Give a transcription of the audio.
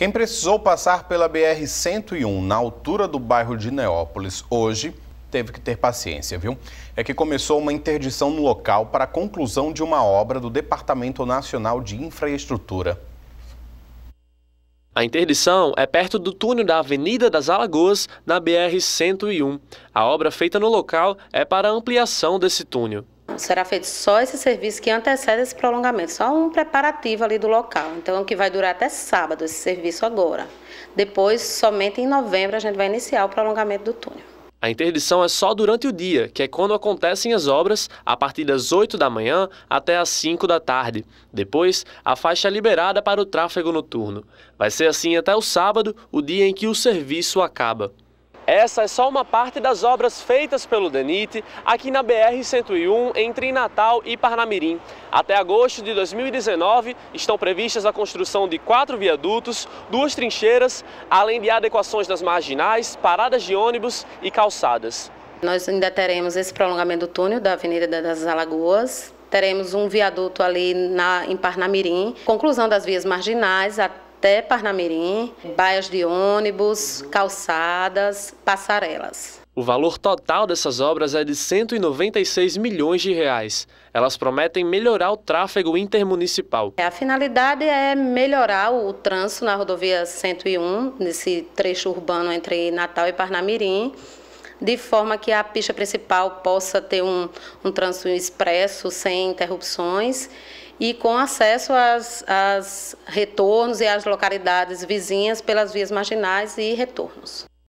Quem precisou passar pela BR-101 na altura do bairro de Neópolis hoje teve que ter paciência, viu? É que começou uma interdição no local para a conclusão de uma obra do Departamento Nacional de Infraestrutura. A interdição é perto do túnel da Avenida das Alagoas, na BR-101. A obra feita no local é para a ampliação desse túnel será feito só esse serviço que antecede esse prolongamento, só um preparativo ali do local. Então, que vai durar até sábado esse serviço agora. Depois, somente em novembro, a gente vai iniciar o prolongamento do túnel. A interdição é só durante o dia, que é quando acontecem as obras, a partir das 8 da manhã até as 5 da tarde. Depois, a faixa é liberada para o tráfego noturno. Vai ser assim até o sábado, o dia em que o serviço acaba. Essa é só uma parte das obras feitas pelo DENIT aqui na BR-101, entre Natal e Parnamirim. Até agosto de 2019, estão previstas a construção de quatro viadutos, duas trincheiras, além de adequações das marginais, paradas de ônibus e calçadas. Nós ainda teremos esse prolongamento do túnel da Avenida das Alagoas, teremos um viaduto ali na, em Parnamirim, conclusão das vias marginais, até Parnamirim, baias de ônibus, calçadas, passarelas. O valor total dessas obras é de 196 milhões de reais. Elas prometem melhorar o tráfego intermunicipal. A finalidade é melhorar o trânsito na rodovia 101, nesse trecho urbano entre Natal e Parnamirim, de forma que a pista principal possa ter um, um trânsito expresso, sem interrupções, e com acesso às, às retornos e às localidades vizinhas pelas vias marginais e retornos.